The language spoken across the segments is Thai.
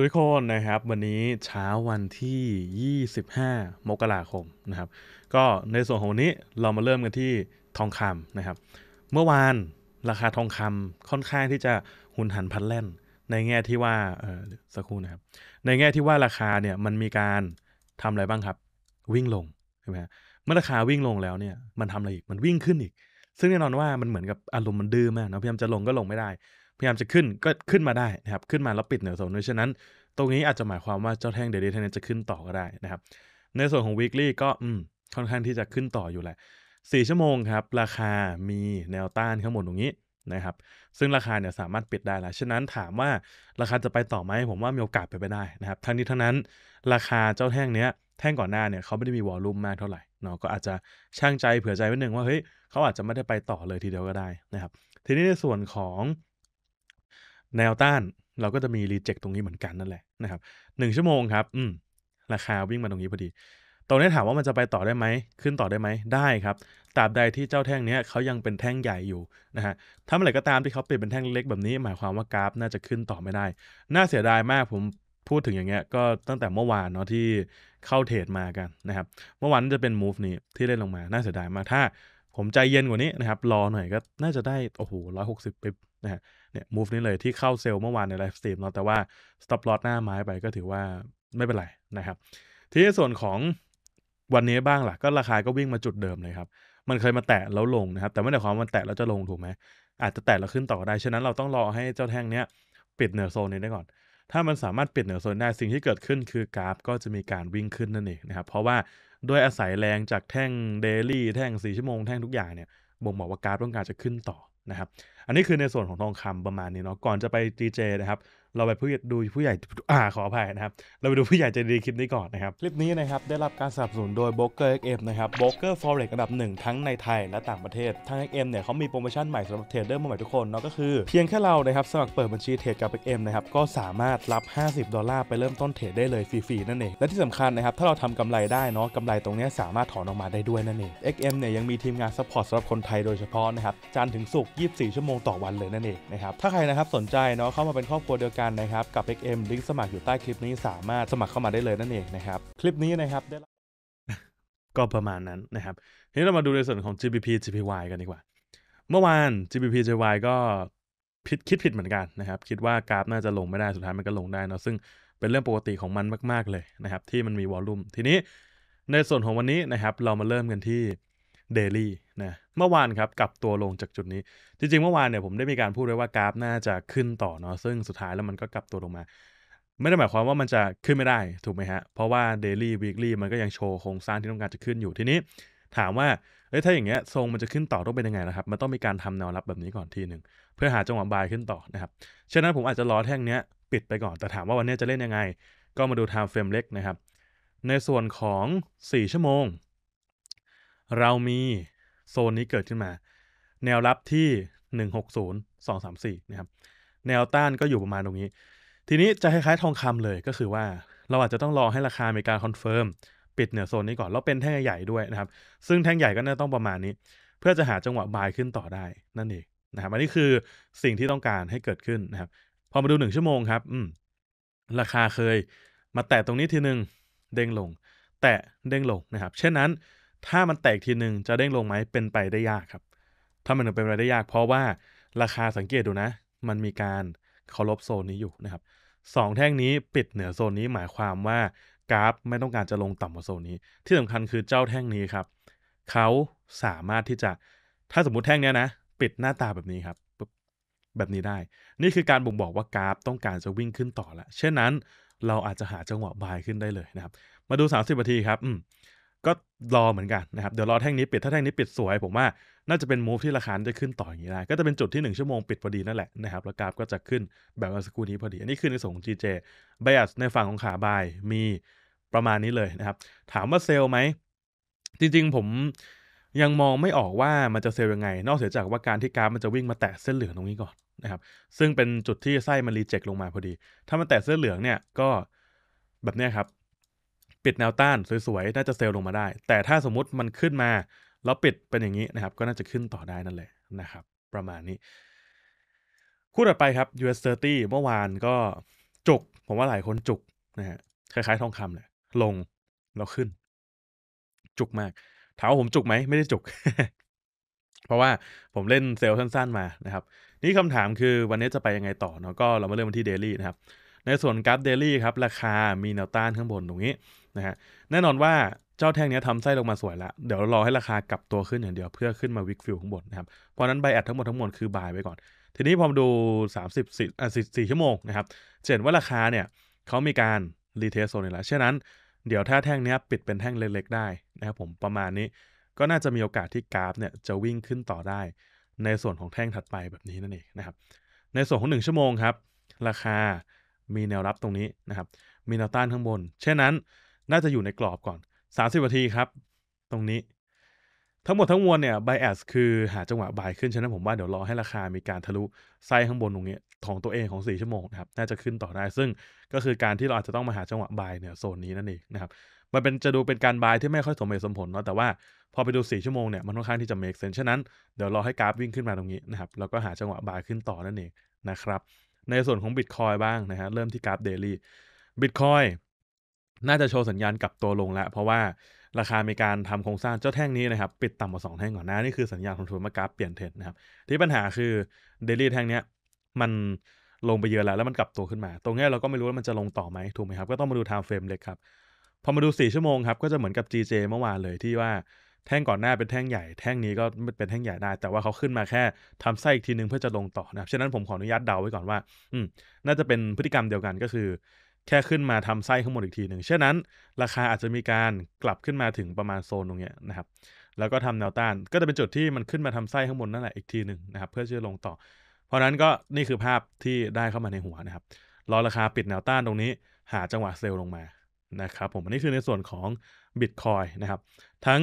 ทุกคนนะครับวันนี้เช้าวันที่ 25 มกราคมนะครับก็ในส่วนของวันนี้เรามาเริ่มกันที่ทองคำนะครับ เมื่อวานราคาทองคำค่อนข้างที่จะหุนหันพันแล่น ในแง่ที่ว่าเออสักครู่นะครับในแง่ที่ว่าราคาเนี่ยมันมีการทำอะไรบ้างครับวิ่งลงใช่ไหมเมื่อราคาวิ่งลงแล้วเนี่ยมันทำอะไรอีกมันวิ่งขึ้นอีก ซึ่งแน่นอนว่ามันเหมือนกับอารมณ์มันดื้อมากนะพยายามจะลงก็ลงไม่ได้พยายามจะขึ้นก็ขึ้นมาได้นะครับขึ้นมาแล้วปิดเหนือโซนด้วยฉะนั้นตรงนี้อาจจะหมายความว่าเจ้าแท่งเดลิเทนจะขึ้นต่อก็ได้นะครับในส่วนของ weekly ก็อืมค่อนข้างที่จะขึ้นต่ออยู่แหละสี่ชั่วโมงครับราคามีแนวต้านข้างบนตรงนี้นะครับ ซึ่งราคาเนี่ยสามารถปิดได้แล้วฉะนั้นถามว่าราคาจะไปต่อไหมผมว่ามีโอกาสไปไปได้นะครับ ทั้งนี้ทั้งนั้น ราคาเจ้าแท่งเนี้ยแท่งก่อนหน้าเนี่ยเขาไม่ได้มีวอลลุ่มมากเท่าไหร่เนาะก็อาจจะช่างใจเผื่อใจไว้หนึ่งว่าเฮ้ยเขาอาจจะไม่ได้ไปต่อเลยทีเดียวก็ได้นะครับทีนี้ในส่วนของแนวต้านเราก็จะมีรีเจ็คตรงนี้เหมือนกันนั่นแหละนะครับหนึ่งชั่วโมงครับอืมราคาวิ่งมาตรงนี้พอดี ตรงนี้ถามว่ามันจะไปต่อได้ไหม ขึ้นต่อได้ไหมได้ครับตราบใดที่เจ้าแท่งนี้เขายังเป็นแท่งใหญ่อยู่นะฮะถ้าเมื่อไรก็ตามที่เขาเปลี่ยนเป็นแท่งเล็กแบบนี้ หมายความว่ากราฟน่าจะขึ้นต่อไม่ได้ น่าเสียดายมากผมพูดถึงอย่างเงี้ย ก็ตั้งแต่เมื่อวานเนาะที่เข้าเทรดมากันนะครับเมื่อวานจะเป็นมูฟนี้ที่เล่นลงมาน่าเสียดายมากถ้า ผมใจเย็นกว่านี้นะครับรอหน่อยก็น่าจะได้โอ้โหร้อยหกสิบไปนะฮะเนี่ยมูฟนี้เลยที่เข้าเซลล์เมื่อวานในไลฟ์สตรีมเนาะแต่ว่า stop loss หน้าไม้ไปก็ถือว่าไม่เป็นไรนะครับ ที่ส่วนของวันนี้บ้างล่ะ ก็ราคาก็วิ่งมาจุดเดิมเลยครับ มันเคยมาแตะแล้วลงนะครับ แต่ไม่ได้ความมันแตะแล้วจะลงถูกไหม อาจจะแตะแล้วขึ้นต่อได้ ฉะนั้นเราต้องรอให้เจ้าแท่งเนี้ยปิดเหนือโซนนี้ได้ก่อน ถ้ามันสามารถปิดเหนือโซนได้สิ่งที่เกิดขึ้นคือกราฟ ก็จะมีการวิ่งขึ้นนั่นเองนะครับเพราะว่าด้วยอาศัยแรงจากแท่งเดลี่แท่ง4ชั่วโมงแท่งทุกอย่างเนี่ยบ่งบอกว่ากราฟต้องการจะขึ้นต่อนะครับอันนี้คือในส่วนของทองคำประมาณนี้เนาะก่อนจะไปดีเจนะครับเราไปผู้ดูผู้ใหญ่ อ่าขออภัยนะครับ เราไปดูผู้ใหญ่ใจดีคลิปนี้ก่อนนะครับ คลิปนี้นะครับ ได้รับการสนับสนุนโดย b r o k e r XM นะครับโบรกเกอร์ฟอเร็กอันดับหนึ่งทั้งในไทยและต่างประเทศ ทาง XM เนี่ยเขามีโปรโมชั่นใหม่สำหรับเทรดเดอร์ใหม่ทุกคนเนาะก็คือ เพียงแค่เรานะครับ สมัครเปิดบัญชีเทรดกับ XM นะครับก็สามารถรับ 50 ดอลลาร์ไปเริ่มต้นเทรดได้เลยฟรีๆ นั่นเอง และที่สำคัญนะครับถ้าเราทำกำไรได้เนาะกำไรตรงนี้สามารถถอนออกมาได้ด้วยนั่นเอง XM เนี่ยยังมีทีมงานซัพพอร์ตสำหรับคนไทยโดยเฉพาะนะครับจันถึงศุกร์24 ชั่วโมงต่อวันเลยนั่นเองนะครับถ้าใครนะครับสนใจเนาะเข้ามาเป็นครอบครัวเดียวกันนะครับกับ XM ลิงก์สมัครอยู่ใต้คลิปนี้สามารถสมัครเข้ามาได้เลยนั่นเองนะครับ คลิปนี้นะครับได้ก็ประมาณนั้นนะครับ ทีนี้เรามาดูในส่วนของ GBP GPY กันดีกว่า เมื่อวาน GBP GPY ก็ผิดคิดผิดเหมือนกันนะครับ คิดว่ากราฟน่าจะลงไม่ได้ สุดท้ายมันก็ลงได้นะซึ่งเป็นเรื่องปกติของมันมาก ๆเลยนะครับ ที่มันมีวอลลุ่มทีนี้ในส่วนของวันนี้นะครับ เรามาเริ่มกันที่เดลี่นะเมื่อวานครับ กลับตัวลงจากจุดนี้ จริงๆเมื่อวานเนี่ยผมได้มีการพูดไว้ว่า กราฟน่าจะขึ้นต่อเนาะซึ่งสุดท้ายแล้วมันก็กลับตัวลงมา ไม่ได้หมายความว่ามันจะขึ้นไม่ได้ถูกไหมฮะ เพราะว่าเดลี่วีคลี่มันก็ยัง โชว์โครงสร้างที่ต้องการจะขึ้นอยู่ทีนี้ ถามว่าเอ้ยถ้าอย่างเงี้ยทรงมันจะขึ้นต่อต้องเป็นยังไงนะครับมันต้องมีการทำแนวรับแบบนี้ก่อนทีหนึ่งเพื่อหาจังหวะบายขึ้นต่อนะครับฉะนั้นผมอาจจะรอแท่งเนี้ยปิดไปก่อนแต่ถามว่าวันนี้จะเล่นยังไงก็มาดูไทม์เฟรมเล็กนะครับในส่วนของ 4 ชั่วโมงเรามีโซนนี้เกิดขึ้นมา แนวรับที่160 234นะครับแนวต้านก็อยู่ประมาณตรงนี้ ทีนี้จะคล้ายๆทองคำเลยก็คือว่าเราอาจจะต้องรอให้ราคาอเมริกาคอนเฟิร์มปิดเหนือโซนนี้ก่อน แล้วเป็นแท่งใหญ่ด้วยนะครับ ซึ่งแท่งใหญ่ก็น่าต้องประมาณนี้ เพื่อจะหาจังหวะบายขึ้นต่อได้นั่นเองนะครับ อันนี้คือสิ่งที่ต้องการให้เกิดขึ้นนะครับ พอมาดูหนึ่งชั่วโมงครับอืมราคาเคย มาแตะตรงนี้ทีหนึ่งเด้งลง แตะเด้งลงนะครับเช่นนั้นถ้ามันแตกทีหนึ่งจะเด้งลงไหมเป็นไปได้ยากครับ ถ้ามันเป็นไปได้ยาก เพราะว่าราคาสังเกตดูนะมันมีการเคารพโซนนี้อยู่นะครับสองแท่งนี้ปิดเหนือโซนนี้หมายความว่ากราฟไม่ต้องการจะลงต่ำกว่าโซนนี้ ที่สำคัญคือเจ้าแท่งนี้ครับ เขาสามารถที่จะถ้าสมมติแท่งนี้นะ ปิดหน้าตาแบบนี้ครับแบบนี้ได้ นี่คือการบ่งบอกว่ากราฟต้องการจะวิ่งขึ้นต่อแล้วเช่นนั้นเราอาจจะหาจังหวะบายขึ้นได้เลยนะครับ มาดู 30นาทีครับก็รอเหมือนกันนะครับ เดี๋ยวรอแท่งนี้ปิดถ้าแท่งนี้ปิดสวยผมว่า น่าจะเป็นมูฟที่ราคาจะขึ้นต่ออย่างนี้ได้ก็จะเป็นจุดที่ 1 ชั่วโมงปิดพอดีนั่นแหละนะครับ แล้วกราฟก็จะขึ้นแบบเมื่อสักครู่นี้พอดี อันนี้คือในส่งของ GJ bias ในฝั่งของขาบาย มีประมาณนี้เลยนะครับ ถามว่าเซลไหม จริงๆ ผมยังมองไม่ออกว่ามันจะเซลล์ยังไง นอกเสียจากว่าการที่กราฟมันจะวิ่งมาแตะเส้นเหลืองตรงนี้ก่อนนะครับซึ่งเป็นจุดที่ไส้มันรีเจ็คลงมาพอดี ถ้ามันแตะเส้นเหลืองเนี่ยก็แบบนี้ครับปิดแนวต้านสวยๆ น่าจะเซลล์ลงมาได้ แต่ถ้าสมมติมันขึ้นมา แล้วปิดเป็นอย่างนี้นะครับ ก็น่าจะขึ้นต่อได้นั่นแหละนะครับ ประมาณนี้ คู่ต่อไปครับ US 30เมื่อวานก็จุก ผมว่าหลายคนจุกนะฮะ คล้าย ๆทองคำแหละลง แล้วขึ้น จุกมาก ถามว่าผมจุกไหม ไม่ได้จุก เพราะว่าผมเล่นเซลล์สั้นๆมา นะครับ นี่คำถามคือวันนี้จะไปยังไงต่อเนาะก็เรามาเริ่มที่เดลี่นะครับ ในส่วนกราฟเดลี่ครับ ราคามีแนวต้านข้างบนตรงนี้นะฮะแน่นอนว่าเจ้าแท่งนี้ทำไส้ลงมาสวยแล้ว เดี๋ยวรอให้ราคากลับตัวขึ้นอย่างเดียวเพื่อขึ้นมาวิกฟิลข้างบนนะครับเพราะนั้นใบแอดทั้งหมดทั้งมวลคือบายไปก่อน ทีนี้พอมาดู 30บสี่ชั่วโมงนะครับเห็นว่าราคาเนี่ยเขามีการรีเทสโซนแล้วฉะนั้นเดี๋ยวถ้าแท่งนี้ปิดเป็นแท่งเล็กๆได้นะครับผมประมาณนี้ก็น่าจะมีโอกาสที่กราฟเนี่ยจะวิ่งขึ้นต่อได้ ในส่วนของแท่งถัดไปแบบนี้นั่นเองนะครับในส่วนของ 1 ชั่วโมงครับราคามีแนวรับตรงนี้นะครับมีแนวต้านข้างบนเช่นนั้นน่าจะอยู่ในกรอบก่อน 30นาทีครับ ตรงนี้ ทั้งหมดทั้งมวลเนี่ยบแอสคือหาจังหวะบายขึ้นฉะนั้นผมว่าเดี๋ยวรอให้ราคามีการทะลุไส้ข้างบนตรงนี้ ของตัวเองของ 4 ชั่วโมงนะครับ น่าจะขึ้นต่อได้ ซึ่งก็คือการที่เราอาจจะต้องมาหาจังหวะบายเนี่ยโซนนี้นั่นเองนะครับ มันเป็นจะดูเป็นการบายที่ไม่ค่อยสมเหตุสมผลเนาะ แต่ว่า พอไปดู4ชั่วโมงเนี่ย มันค่อนข้างที่จะ make sense ฉะนั้นเดี๋ยวรอให้กราฟวิ่งขึ้นมาตรงนี้นะครับแล้วก็หาจังหวะบายขึ้นต่อนั่นเองนะครับในส่วนของ Bitcoin บ้างนะฮะเริ่มที่กราฟ daily Bitcoin น่าจะโชว์สัญญาณกลับตัวลงแล้วเพราะว่า ราคามีการทำโครงสร้างเจ้าแท่งนี้นะครับ ปิดต่ำกว่าสองแท่งก่อนหน้า นี่คือสัญญาณของทุนมากราฟ เปลี่ยนเทรนนะครับ ที่ปัญหาคือเดลี่แท่งเนี้ยมันลงไปเยอะแล้ว แล้วมันกลับตัวขึ้นมา ตรงนี้เราก็ไม่รู้ว่ามันจะลงต่อไหมถูกไหมครับ ก็ต้องมาดูไทม์เฟรมเล็กครับพอมาดู4ชั่วโมงครับ ก็จะเหมือนกับ GJ เมื่อวานเลยที่ว่าแท่งก่อนหน้าเป็นแท่งใหญ่แท่งนี้ก็ไม่เป็นแท่งใหญ่ได้แต่ว่าเขาขึ้นมาแค่ ทำไส้อีกทีนึงเพื่อจะลงต่อนะครับฉะนั้นผมขออนุญาตเดาไว้ก่อนว่า อืม น่าจะเป็นพฤติกรรมเดียวกันก็คือแค่ขึ้นมาทำไส้ข้างบนอีกทีหนึ่งเช่นนั้น ราคาอาจจะมีการกลับขึ้นมาถึงประมาณโซนตรงนี้นะครับแล้วก็ทำแนวต้านก็จะเป็นจุดที่มันขึ้นมาทำไส้ข้างบนนั่นแหละอีกทีหนึ่งนะครับเพื่อจะลงต่อ เพราะนั้นก็นี่คือภาพที่ได้เข้ามาในหัวนะครับรอราคาปิดแนวต้านตรงนี้ หาจังหวะเซลล์ลงมานะครับผมอันนี้คือในส่วนของ Bitcoin นะครับทั้ง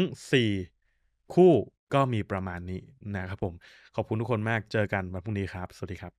4 คู่ก็มีประมาณนี้นะครับผมขอบคุณทุกคนมากเจอกันวันพรุ่งนี้ครับ สวัสดีครับ